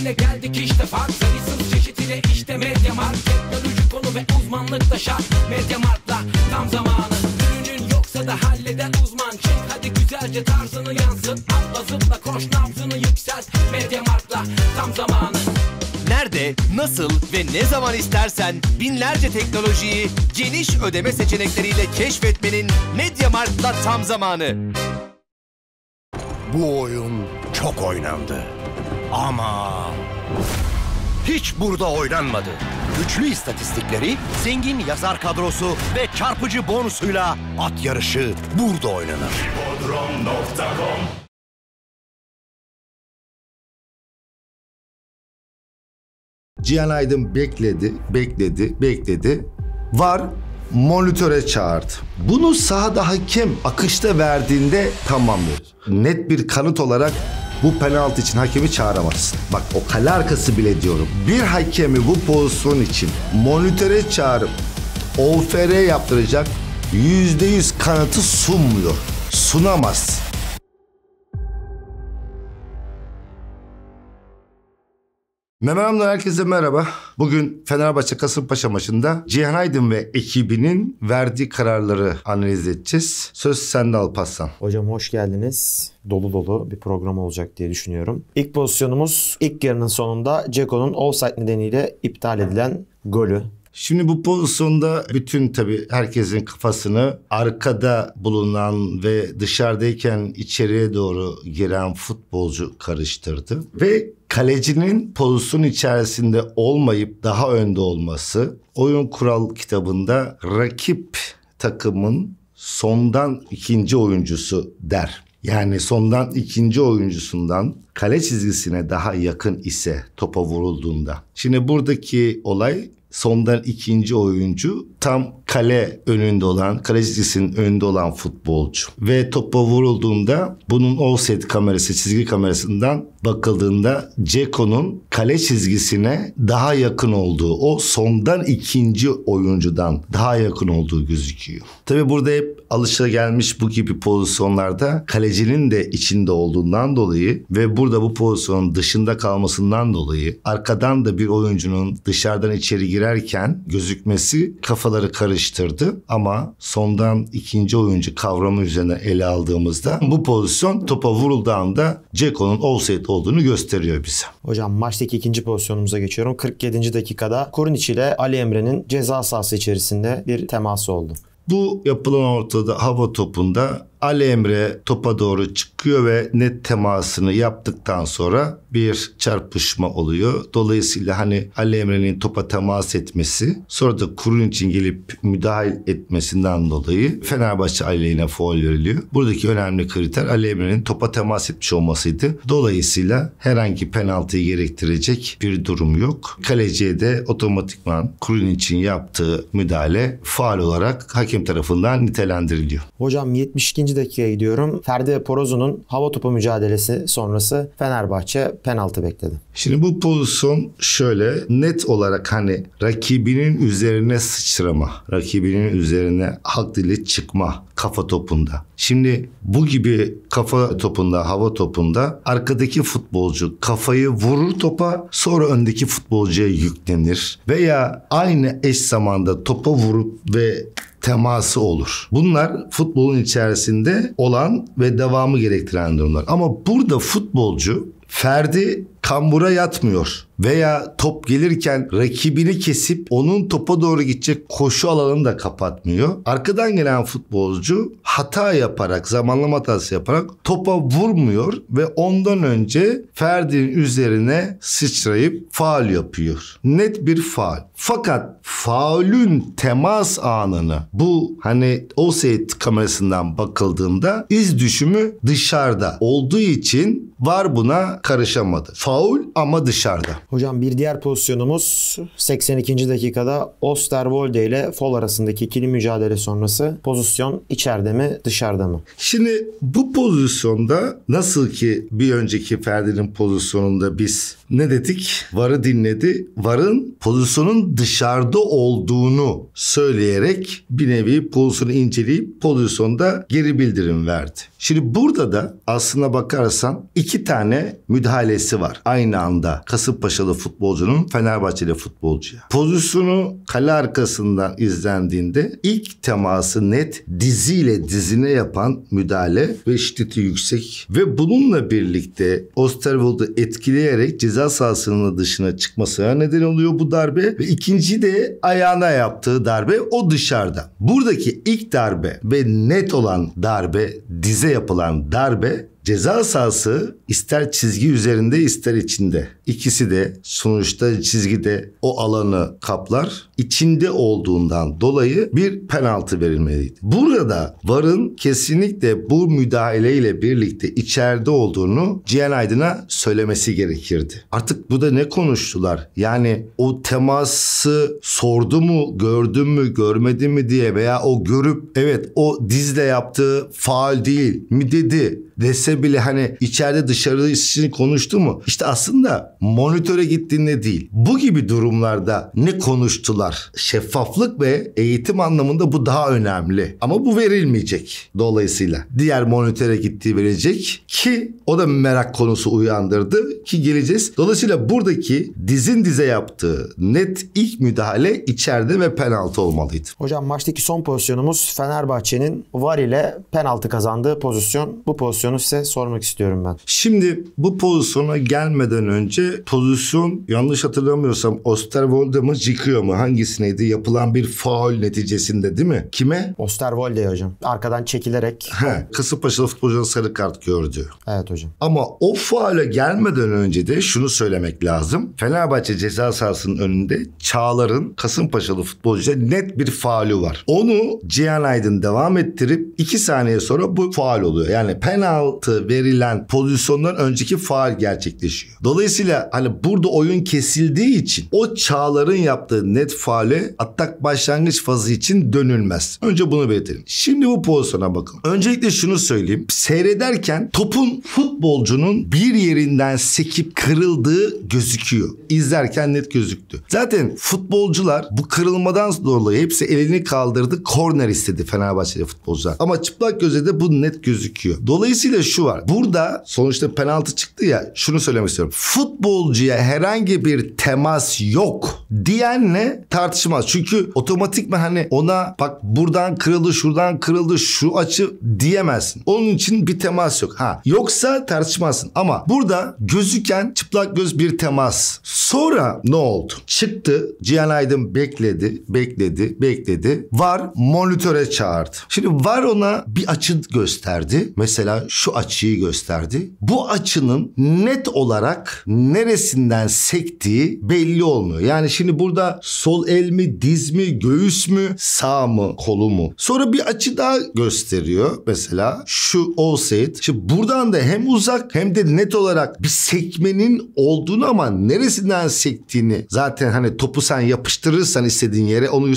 Yine geldik işte fark sayısız çeşitiyle işte medya market Teknoloji konu ve uzmanlık da şart Medya martla tam zamanı Ürünün yoksa da halleden uzman Çek hadi güzelce tarzını yansın Atla zıpla koş nabzını yükselt Medya martla tam zamanı nerede, nasıl ve ne zaman istersen binlerce teknolojiyi geniş ödeme seçenekleriyle keşfetmenin MediaMarkt'la tam zamanı. Bu oyun çok oynandı. Ama hiç burada oynanmadı. Güçlü istatistikleri, zengin yazar kadrosu ve çarpıcı bonusuyla at yarışı burada oynanır. Bodrum.com Cihan Aydın bekledi, bekledi, bekledi. Var monitöre çağırdı. Bunu sahada hakem akışta verdiğinde tamamdır. Net bir kanıt olarak bu penaltı için hakemi çağıramazsın. Bak o kale arkası bile diyorum. Bir hakemi bu pozisyon için monitöre çağırıp OFR yaptıracak %100 kanıtı sunmuyor. Sunamaz. Memelam'dan herkese merhaba. Bugün Fenerbahçe Kasımpaşa maçında Cihan Aydın ve ekibinin verdiği kararları analiz edeceğiz. Söz sende Alparslan. Hocam hoş geldiniz. Dolu dolu bir program olacak diye düşünüyorum. İlk pozisyonumuz ilk yarının sonunda Ceko'nun offside nedeniyle iptal edilen golü. Şimdi bu pozisyonda bütün tabii herkesin kafasını arkada bulunan ve dışarıdayken içeriye doğru giren futbolcu karıştırdı. Ve kalecinin pozisyon içerisinde olmayıp daha önde olması oyun kural kitabında rakip takımın sondan ikinci oyuncusu der. Yani sondan ikinci oyuncusundan kale çizgisine daha yakın ise topa vurulduğunda. Şimdi buradaki olay sondan ikinci oyuncu tam kale önünde olan, kale çizgisinin önünde olan futbolcu. Ve topa vurulduğunda bunun offset kamerası, çizgi kamerasından bakıldığında Ceko'nun kale çizgisine daha yakın olduğu, o sondan ikinci oyuncudan daha yakın olduğu gözüküyor. Tabi burada hep alışılagelmiş bu gibi pozisyonlarda kalecinin de içinde olduğundan dolayı ve burada bu pozisyonun dışında kalmasından dolayı arkadan da bir oyuncunun dışarıdan içeri girerken gözükmesi kafa kafaları karıştırdı ama sondan ikinci oyuncu kavramı üzerine ele aldığımızda bu pozisyon topa vurulduğunda Ceko'nun offside olduğunu gösteriyor bize. Hocam maçtaki ikinci pozisyonumuza geçiyorum. 47. dakikada Kurniç ile Ali Emre'nin ceza sahası içerisinde bir teması oldu. Bu yapılan ortada hava topunda Ali Emre topa doğru çıkıyor ve net temasını yaptıktan sonra bir çarpışma oluyor. Dolayısıyla hani Ali Emre'nin topa temas etmesi sonra da kurun için gelip müdahil etmesinden dolayı Fenerbahçe aleyhine foul veriliyor. Buradaki önemli kriter Ali Emre'nin topa temas etmiş olmasıydı. Dolayısıyla herhangi penaltıyı gerektirecek bir durum yok. Kaleciye de otomatikman kurun için yaptığı müdahale faal olarak hakem tarafından nitelendiriliyor. Hocam 72. 20. dakikaya gidiyorum. Ferdi Porozu'nun hava topu mücadelesi sonrası Fenerbahçe penaltı bekledi. Şimdi bu pozisyon şöyle net olarak hani rakibinin üzerine sıçrama, rakibinin üzerine halk dili çıkma kafa topunda. Şimdi bu gibi kafa topunda, hava topunda arkadaki futbolcu kafayı vurur topa sonra öndeki futbolcuya yüklenir. Veya aynı eş zamanda topa vurup ve teması olur. Bunlar futbolun içerisinde olan ve devamı gerektiren durumlar. Ama burada futbolcu ferdi kambura yatmıyor veya top gelirken rakibini kesip onun topa doğru gidecek koşu alanını da kapatmıyor. Arkadan gelen futbolcu hata yaparak, zamanlama hatası yaparak topa vurmuyor ve ondan önce Ferdi'nin üzerine sıçrayıp faal yapıyor. Net bir faal. Fakat faulün temas anını bu hani offside kamerasından bakıldığında iz düşümü dışarıda olduğu için var buna karışamadı faul ama dışarıda. Hocam bir diğer pozisyonumuz 82. dakikada Osterwolde ile Fol arasındaki ikili mücadele sonrası pozisyon içeride mi dışarıda mı? Şimdi bu pozisyonda nasıl ki bir önceki Ferdi'nin pozisyonunda biz ne dedik? Var'ı dinledi. Var'ın pozisyonun dışarıda olduğunu söyleyerek bir nevi pozisyonu inceleyip pozisyonda geri bildirim verdi. Şimdi burada da aslına bakarsan iki tane müdahalesi var aynı anda Kasımpaşalı futbolcunun Fenerbahçeli futbolcuya. Pozisyonu kale arkasından izlendiğinde ilk teması net diziyle dizine yapan müdahale ve şiddeti yüksek ve bununla birlikte Osterwold'u etkileyerek ceza sahasının dışına çıkmasına neden oluyor bu darbe ve ikinci de ayağına yaptığı darbe o dışarıda. Buradaki ilk darbe ve net olan darbe, dize yapılan darbe Ceza sahası ister çizgi üzerinde ister içinde. İkisi de sonuçta çizgide o alanı kaplar içinde olduğundan dolayı bir penaltı verilmeliydi. Burada VAR'ın kesinlikle bu müdahaleyle birlikte içeride olduğunu Cihan Aydın'a söylemesi gerekirdi. Artık bu da ne konuştular? Yani o teması sordu mu, gördün mü, görmedin mi diye veya o görüp evet o dizle yaptığı faal değil mi dedi dese bile hani içeride dışarıda için konuştu mu? İşte aslında monitöre gittiğinde değil. Bu gibi durumlarda ne konuştular? var. Şeffaflık ve eğitim anlamında bu daha önemli. Ama bu verilmeyecek dolayısıyla. Diğer monitöre gittiği verilecek ki o da merak konusu uyandırdı ki geleceğiz. Dolayısıyla buradaki dizin dize yaptığı net ilk müdahale içeride ve penaltı olmalıydı. Hocam maçtaki son pozisyonumuz Fenerbahçe'nin var ile penaltı kazandığı pozisyon. Bu pozisyonu size sormak istiyorum ben. Şimdi bu pozisyona gelmeden önce pozisyon yanlış hatırlamıyorsam Osterwolde mı çıkıyor mu hangi hangisindeydi? Yapılan bir faul neticesinde değil mi? Kime? Osterwolde hocam. Arkadan çekilerek. He, Kasımpaşalı futbolcunun sarı kart gördü. Evet hocam. Ama o faule gelmeden önce de şunu söylemek lazım. Fenerbahçe ceza sahasının önünde Çağlar'ın Kasımpaşalı futbolcuya net bir faulü var. Onu Cihan Aydın devam ettirip iki saniye sonra bu faul oluyor. Yani penaltı verilen pozisyondan önceki faul gerçekleşiyor. Dolayısıyla hani burada oyun kesildiği için o Çağlar'ın yaptığı net faul faale atak başlangıç fazı için dönülmez. Önce bunu belirtelim. Şimdi bu pozisyona bakın. Öncelikle şunu söyleyeyim. Seyrederken topun futbolcunun bir yerinden sekip kırıldığı gözüküyor. İzlerken net gözüktü. Zaten futbolcular bu kırılmadan dolayı hepsi elini kaldırdı. Korner istedi Fenerbahçe'de futbolcular. Ama çıplak gözle de bu net gözüküyor. Dolayısıyla şu var. Burada sonuçta penaltı çıktı ya şunu söylemek istiyorum. Futbolcuya herhangi bir temas yok diyenle tartışmaz. Çünkü otomatik mi hani ona bak buradan kırıldı, şuradan kırıldı, şu açı diyemezsin. Onun için bir temas yok. Ha yoksa tartışmazsın ama burada gözüken çıplak göz bir temas. Sonra ne oldu? Çıktı Cihan Aydın bekledi, bekledi, bekledi. Var monitöre çağırdı. Şimdi var ona bir açı gösterdi. Mesela şu açıyı gösterdi. Bu açının net olarak neresinden sektiği belli olmuyor. Yani şimdi burada sol sol el mi, diz mi, göğüs mü, sağ mı, kolu mu? Sonra bir açı daha gösteriyor. Mesela şu olsaydı. Şimdi buradan da hem uzak hem de net olarak bir sekmenin olduğunu ama neresinden sektiğini zaten hani topu sen yapıştırırsan istediğin yere onu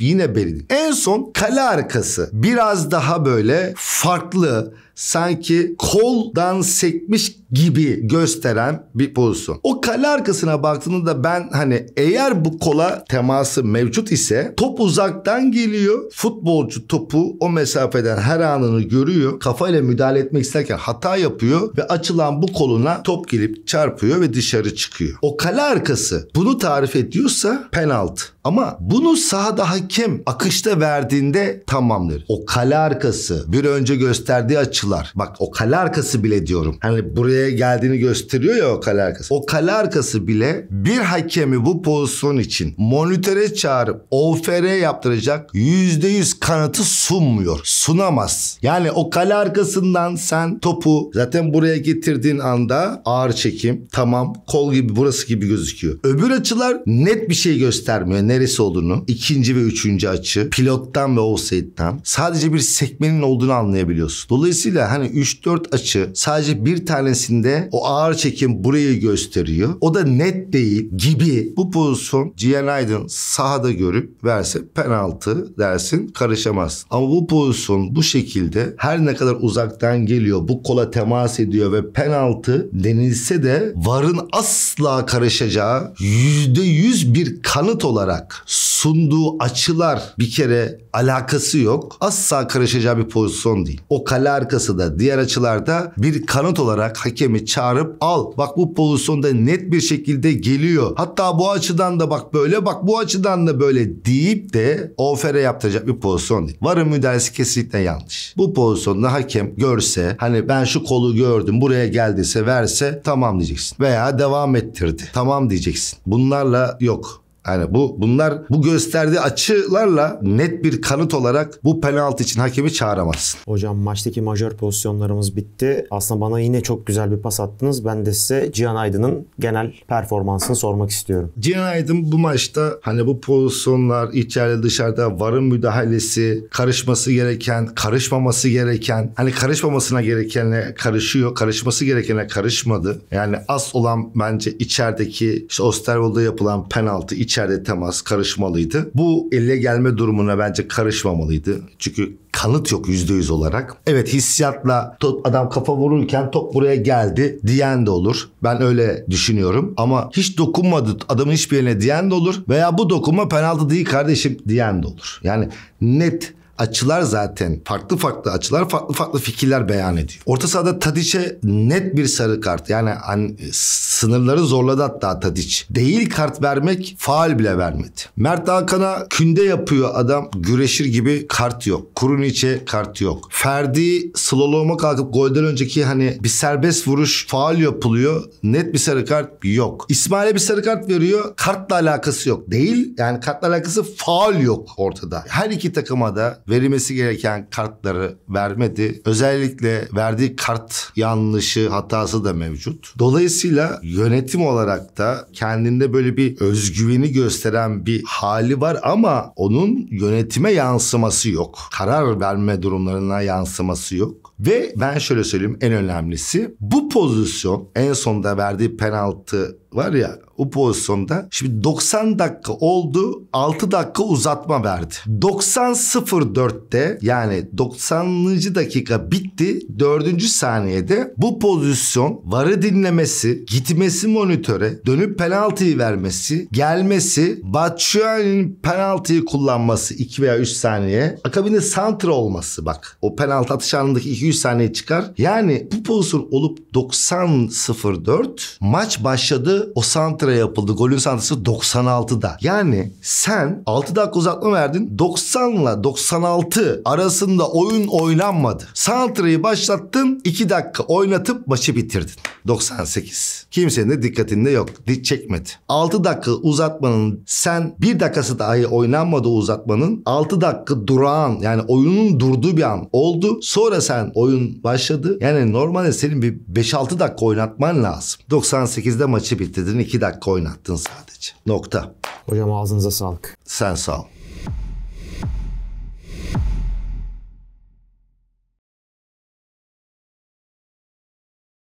yine belli. En son kale arkası biraz daha böyle farklı sanki koldan sekmiş gibi gösteren bir pozisyon. O kale arkasına baktığında ben hani eğer bu kola teması mevcut ise top uzaktan geliyor. Futbolcu topu o mesafeden her anını görüyor. Kafayla müdahale etmek isterken hata yapıyor ve açılan bu koluna top gelip çarpıyor ve dışarı çıkıyor. O kale arkası bunu tarif ediyorsa penaltı. Ama bunu sahada hakem akışta verdiğinde tamamdır. O kale arkası bir önce gösterdiği açılan oyuncular. Bak o kale arkası bile diyorum. Hani buraya geldiğini gösteriyor ya o kale arkası. O kale arkası bile bir hakemi bu pozisyon için monitöre çağırıp OFR yaptıracak yüzde yüz kanıtı sunmuyor. Sunamaz. Yani o kale arkasından sen topu zaten buraya getirdiğin anda ağır çekim tamam kol gibi burası gibi gözüküyor. Öbür açılar net bir şey göstermiyor neresi olduğunu. İkinci ve üçüncü açı pilottan ve offside'den sadece bir sekmenin olduğunu anlayabiliyorsun. Dolayısıyla Dolayısıyla hani 3-4 açı sadece bir tanesinde o ağır çekim burayı gösteriyor. O da net değil gibi bu pozisyon Cihan Aydın sahada görüp verse penaltı dersin karışamaz. Ama bu pozisyon bu şekilde her ne kadar uzaktan geliyor bu kola temas ediyor ve penaltı denilse de varın asla karışacağı yüzde yüz bir kanıt olarak sunduğu açılar bir kere alakası yok. Asla karışacağı bir pozisyon değil. O kale arkası olmasa da diğer açılarda bir kanıt olarak hakemi çağırıp al bak bu pozisyonda net bir şekilde geliyor. Hatta bu açıdan da bak böyle bak bu açıdan da böyle deyip de ofere yaptıracak bir pozisyon değil. Varın müdahalesi kesinlikle yanlış. Bu pozisyonda hakem görse hani ben şu kolu gördüm buraya geldiyse verse tamam diyeceksin. Veya devam ettirdi. Tamam diyeceksin. Bunlarla yok. Yani bu bunlar bu gösterdiği açılarla net bir kanıt olarak bu penaltı için hakemi çağıramazsın. Hocam maçtaki majör pozisyonlarımız bitti. Aslında bana yine çok güzel bir pas attınız. Ben de size Cihan Aydın'ın genel performansını sormak istiyorum. Cihan Aydın bu maçta hani bu pozisyonlar içeride dışarıda varın müdahalesi, karışması gereken, karışmaması gereken, hani karışmamasına gerekene karışıyor, karışması gerekene karışmadı. Yani az olan bence içerideki işte Osterwold'da yapılan penaltı içeride içeride temas karışmalıydı. Bu elle gelme durumuna bence karışmamalıydı. Çünkü kanıt yok yüzde yüz olarak. Evet hissiyatla top, adam kafa vururken top buraya geldi diyen de olur. Ben öyle düşünüyorum. Ama hiç dokunmadı adamın hiçbir yerine diyen de olur. Veya bu dokunma penaltı değil kardeşim diyen de olur. Yani net açılar zaten farklı farklı açılar farklı farklı fikirler beyan ediyor. Orta sahada Tadiç'e net bir sarı kart yani hani, e, sınırları zorladı hatta Tadiç. Değil kart vermek faal bile vermedi. Mert Hakan'a künde yapıyor adam güreşir gibi kart yok. Kurun içe kart yok. Ferdi slaloğuma kalkıp golden önceki hani bir serbest vuruş faal yapılıyor. Net bir sarı kart yok. İsmail'e bir sarı kart veriyor. Kartla alakası yok. Değil yani kartla alakası faal yok ortada. Her iki takıma da verilmesi gereken kartları vermedi. Özellikle verdiği kart yanlışı hatası da mevcut. Dolayısıyla yönetim olarak da kendinde böyle bir özgüveni gösteren bir hali var ama onun yönetime yansıması yok. Karar verme durumlarına yansıması yok. Ve ben şöyle söyleyeyim en önemlisi bu pozisyon en sonunda verdiği penaltı var ya o pozisyonda şimdi 90 dakika oldu 6 dakika uzatma verdi. 90.04'te yani 90. dakika bitti 4. saniyede bu pozisyon varı dinlemesi, gitmesi monitöre, dönüp penaltıyı vermesi, gelmesi, Batshuayi'nin penaltıyı kullanması 2 veya 3 saniye. Akabinde santra olması bak. O penaltı atış anındaki 2-3 saniye çıkar. Yani bu pozisyon olup 90.04 maç başladı o santra yapıldı. Golün santrası 96'da. Yani sen 6 dakika uzatma verdin. 90 ile 96 arasında oyun oynanmadı. Santra'yı başlattın. 2 dakika oynatıp maçı bitirdin. 98. Kimsenin de dikkatinde yok. Diz çekmedi. 6 dakika uzatmanın sen 1 dakikası dahi oynanmadı uzatmanın. 6 dakika durağan yani oyunun durduğu bir an oldu. Sonra sen oyun başladı. Yani normalde senin bir 5-6 dakika oynatman lazım. 98'de maçı bitir bitirdin. iki dakika oynattın sadece. Nokta. Hocam ağzınıza sağlık. Sen sağ ol.